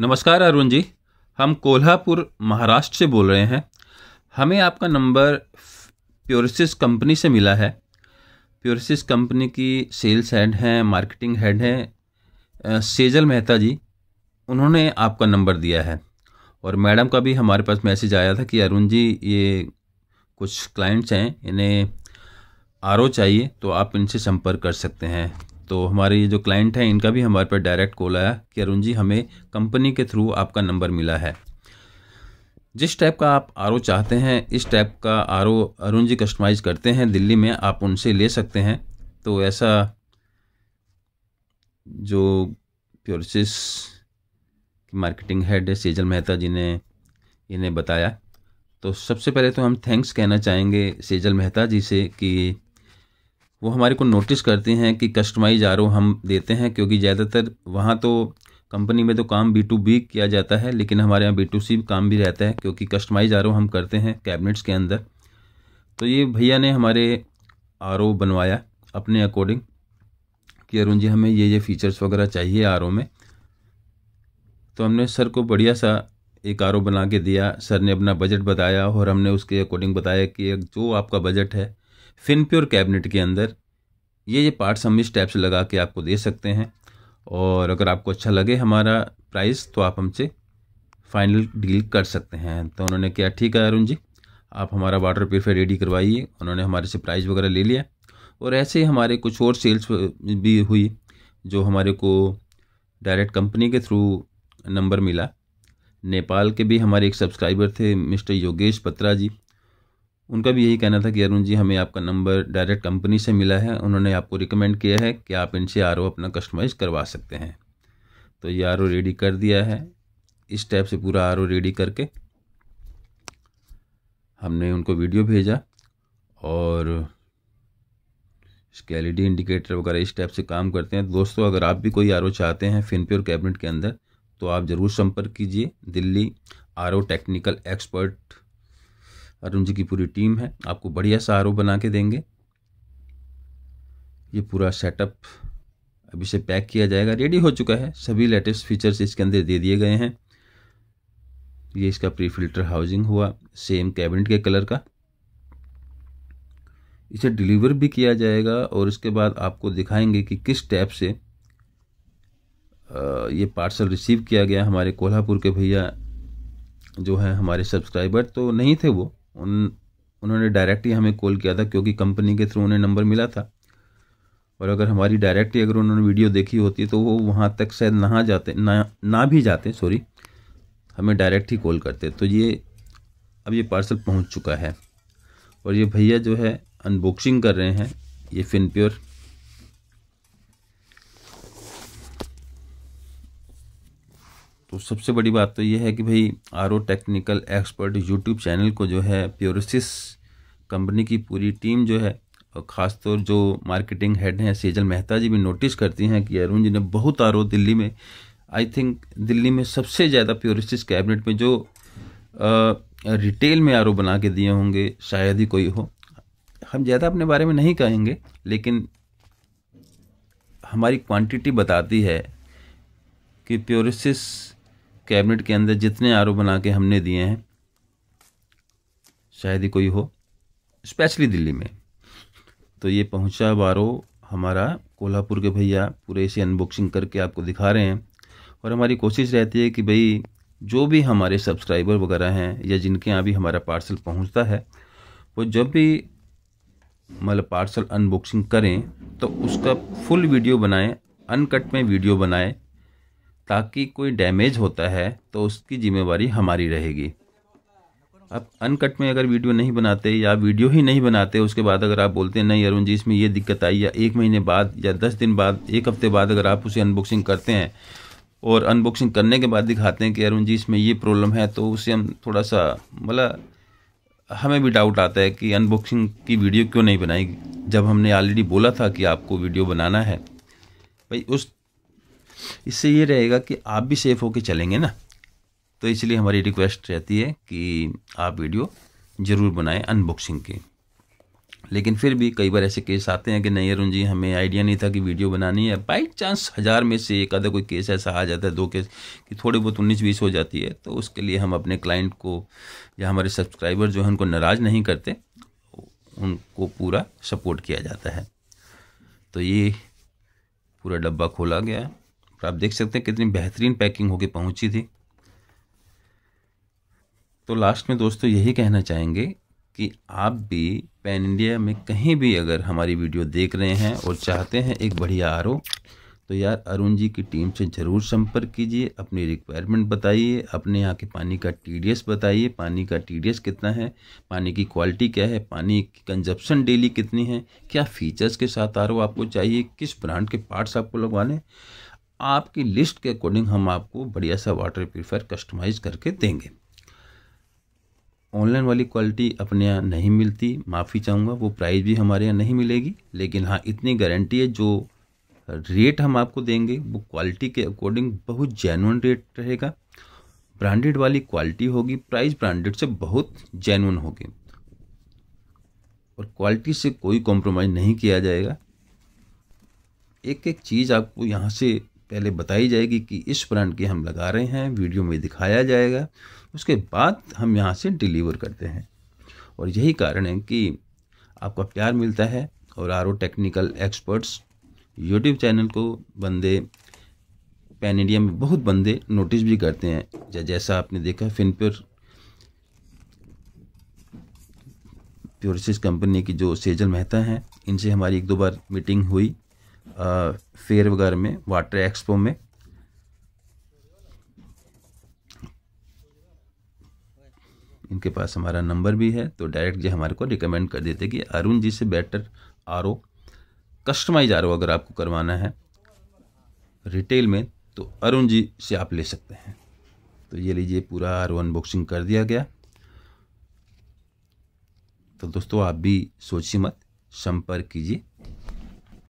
नमस्कार अरुण जी हम कोल्हापुर महाराष्ट्र से बोल रहे हैं हमें आपका नंबर प्योरसिस कंपनी से मिला है प्योरसिस कंपनी की सेल्स हेड हैं मार्केटिंग हेड हैं सेजल मेहता जी उन्होंने आपका नंबर दिया है और मैडम का भी हमारे पास मैसेज आया था कि अरुण जी ये कुछ क्लाइंट्स हैं इन्हें आर चाहिए तो आप इनसे संपर्क कर सकते हैं तो हमारे ये जो क्लाइंट हैं इनका भी हमारे पर डायरेक्ट कॉल आया कि अरुण जी हमें कंपनी के थ्रू आपका नंबर मिला है जिस टाइप का आप आर चाहते हैं इस टाइप का आर अरुण जी कस्टमाइज़ करते हैं दिल्ली में आप उनसे ले सकते हैं तो ऐसा जो प्योरसिस की मार्केटिंग हेड है सेजल मेहता जी ने इन्हें बताया तो सबसे पहले तो हम थैंक्स कहना चाहेंगे सेजल मेहता जी से कि वो हमारे को नोटिस करते हैं कि कस्टमाइज आर हम देते हैं क्योंकि ज़्यादातर वहाँ तो कंपनी में तो काम बी टू बी किया जाता है लेकिन हमारे यहाँ बी टू सी काम भी रहता है क्योंकि कस्टमाइज आर हम करते हैं कैबिनेट्स के अंदर तो ये भैया ने हमारे आर बनवाया अपने अकॉर्डिंग कि अरुण जी हमें ये ये फ़ीचर्स वगैरह चाहिए आर में तो हमने सर को बढ़िया सा एक आर बना के दिया सर ने अपना बजट बताया और हमने उसके अकॉर्डिंग बताया कि जो आपका बजट है फिनप्योर कैबिनेट के अंदर ये ये पार्ट्स हम इस टैब से लगा के आपको दे सकते हैं और अगर आपको अच्छा लगे हमारा प्राइस तो आप हमसे फाइनल डील कर सकते हैं तो उन्होंने क्या ठीक है अरुण जी आप हमारा वाटर प्योरीफायर रेडी करवाइए उन्होंने हमारे से प्राइस वगैरह ले लिया और ऐसे ही हमारे कुछ और सेल्स भी हुई जो हमारे को डायरेक्ट कंपनी के थ्रू नंबर मिला नेपाल के भी हमारे एक सब्सक्राइबर थे मिस्टर योगेश पत्रा जी उनका भी यही कहना था कि अरुण जी हमें आपका नंबर डायरेक्ट कंपनी से मिला है उन्होंने आपको रिकमेंड किया है कि आप इनसे आर अपना कस्टमाइज करवा सकते हैं तो ये आर रेडी कर दिया है इस टाइप से पूरा आर रेडी करके हमने उनको वीडियो भेजा और इसके एलईडी इंडिकेटर वगैरह इस टाइप से काम करते हैं दोस्तों अगर आप भी कोई आर चाहते हैं फिनप्योर कैबिनेट के अंदर तो आप ज़रूर संपर्क कीजिए Delhi R technical expert Arun ji की पूरी टीम है आपको बढ़िया सा आर बना के देंगे ये पूरा सेटअप अब इसे पैक किया जाएगा रेडी हो चुका है सभी लेटेस्ट फीचर्स इसके अंदर दे दिए गए हैं ये इसका प्री फिल्टर हाउसिंग हुआ सेम कैबिनेट के कलर का इसे डिलीवर भी किया जाएगा और इसके बाद आपको दिखाएंगे कि किस टैप से ये पार्सल रिसीव किया गया हमारे कोल्हापुर के भैया जो हैं हमारे सब्सक्राइबर तो नहीं थे वो उन उन्होंने डायरेक्ट ही हमें कॉल किया था क्योंकि कंपनी के थ्रू उन्हें नंबर मिला था और अगर हमारी डायरेक्ट ही अगर उन्होंने वीडियो देखी होती तो वो वहाँ तक शायद नहा जाते ना ना भी जाते सॉरी हमें डायरेक्ट ही कॉल करते तो ये अब ये पार्सल पहुँच चुका है और ये भैया जो है अनबॉक्सिंग कर रहे हैं ये फिनप्योर तो सबसे बड़ी बात तो ये है कि भाई R technical expert YouTube channel को जो है प्योरसिस कंपनी की पूरी टीम जो है और ख़ासतौर जो मार्केटिंग हेड हैं सेजल मेहता जी भी नोटिस करती हैं कि अरुण जी ने बहुत आर दिल्ली में आई थिंक दिल्ली में सबसे ज़्यादा प्योरिस्टिस कैबिनेट में जो आ, रिटेल में आर बना के दिए होंगे शायद ही कोई हो हम ज़्यादा अपने बारे में नहीं कहेंगे लेकिन हमारी क्वांटिटी बताती है कि प्योरिसिस कैबिनेट के अंदर जितने आर बना के हमने दिए हैं शायद ही कोई हो स्पेशली दिल्ली में तो ये पहुंचा बारो हमारा कोल्हापुर के भैया पूरे इसे अनबॉक्सिंग करके आपको दिखा रहे हैं और हमारी कोशिश रहती है कि भाई जो भी हमारे सब्सक्राइबर वगैरह हैं या जिनके यहाँ भी हमारा पार्सल पहुँचता है वो जब भी मतलब पार्सल अनबॉक्सिंग करें तो उसका फुल वीडियो बनाएं अनकट में वीडियो बनाएं ताकि कोई डैमेज होता है तो उसकी जिम्मेवारी हमारी रहेगी अब अनकट में अगर वीडियो नहीं बनाते या वीडियो ही नहीं बनाते उसके बाद अगर आप बोलते हैं नहीं अरुण जी इसमें ये दिक्कत आई या एक महीने बाद या दस दिन बाद एक हफ्ते बाद अगर आप उसे अनबॉक्सिंग करते हैं और अनबॉक्सिंग करने के बाद दिखाते हैं कि अरुण जी इसमें ये प्रॉब्लम है तो उसे हम थोड़ा सा मतलब हमें भी डाउट आता है कि अनबॉक्सिंग की वीडियो क्यों नहीं बनाई जब हमने ऑलरेडी बोला था कि आपको वीडियो बनाना है भाई उस इससे ये रहेगा कि आप भी सेफ होके चलेंगे ना तो इसलिए हमारी रिक्वेस्ट रहती है कि आप वीडियो ज़रूर बनाएं अनबॉक्सिंग की लेकिन फिर भी कई बार ऐसे केस आते हैं कि नहीं अरुण जी हमें आइडिया नहीं था कि वीडियो बनानी है बाई चांस हज़ार में से एक आधा कोई केस ऐसा आ जाता है दो केस कि थोड़ी बहुत उन्नीस बीस हो जाती है तो उसके लिए हम अपने क्लाइंट को या हमारे सब्सक्राइबर जो हैं उनको नाराज़ नहीं करते उनको पूरा सपोर्ट किया जाता है तो ये पूरा डब्बा खोला गया है तो आप देख सकते हैं कितनी बेहतरीन पैकिंग होकर पहुंची थी तो लास्ट में दोस्तों यही कहना चाहेंगे कि आप भी पैन इंडिया में कहीं भी अगर हमारी वीडियो देख रहे हैं और चाहते हैं एक बढ़िया आर तो यार अरुण जी की टीम से ज़रूर संपर्क कीजिए अपनी रिक्वायरमेंट बताइए अपने यहाँ के पानी का टी बताइए पानी का टी कितना है पानी की क्वालिटी क्या है पानी की कंजप्शन डेली कितनी है क्या फीचर्स के साथ आर आपको चाहिए किस ब्रांड के पार्ट्स आपको लगवाने आपकी लिस्ट के अकॉर्डिंग हम आपको बढ़िया सा वाटर प्योरीफायर कस्टमाइज करके देंगे ऑनलाइन वाली क्वालिटी अपने यहाँ नहीं मिलती माफ़ी चाहूँगा वो प्राइस भी हमारे यहाँ नहीं मिलेगी लेकिन हाँ इतनी गारंटी है जो रेट हम आपको देंगे वो क्वालिटी के अकॉर्डिंग बहुत जेनुअन रेट रहेगा ब्रांडेड वाली क्वालिटी होगी प्राइस ब्रांडेड से बहुत जेनुअन होगी और क्वालिटी से कोई कॉम्प्रोमाइज़ नहीं किया जाएगा एक एक चीज़ आपको यहाँ से पहले बताई जाएगी कि इस ब्रांड की हम लगा रहे हैं वीडियो में दिखाया जाएगा उसके बाद हम यहाँ से डिलीवर करते हैं और यही कारण है कि आपका प्यार मिलता है और R technical experts YouTube channel को बंदे पैन इंडिया में बहुत बंदे नोटिस भी करते हैं जैसा आपने देखा फिनप्योर प्योरसिस कंपनी की जो सेजल मेहता हैं इनसे हमारी एक दो बार मीटिंग हुई फेयर वगैरह में वाटर एक्सपो में इनके पास हमारा नंबर भी है तो डायरेक्ट जो हमारे को रिकमेंड कर देते कि अरुण जी से better R O customize R O अगर आपको करवाना है रिटेल में तो अरुण जी से आप ले सकते हैं तो ये लीजिए पूरा आर ओ अनबॉक्सिंग कर दिया गया तो दोस्तों आप भी सोचिए मत संपर्क कीजिए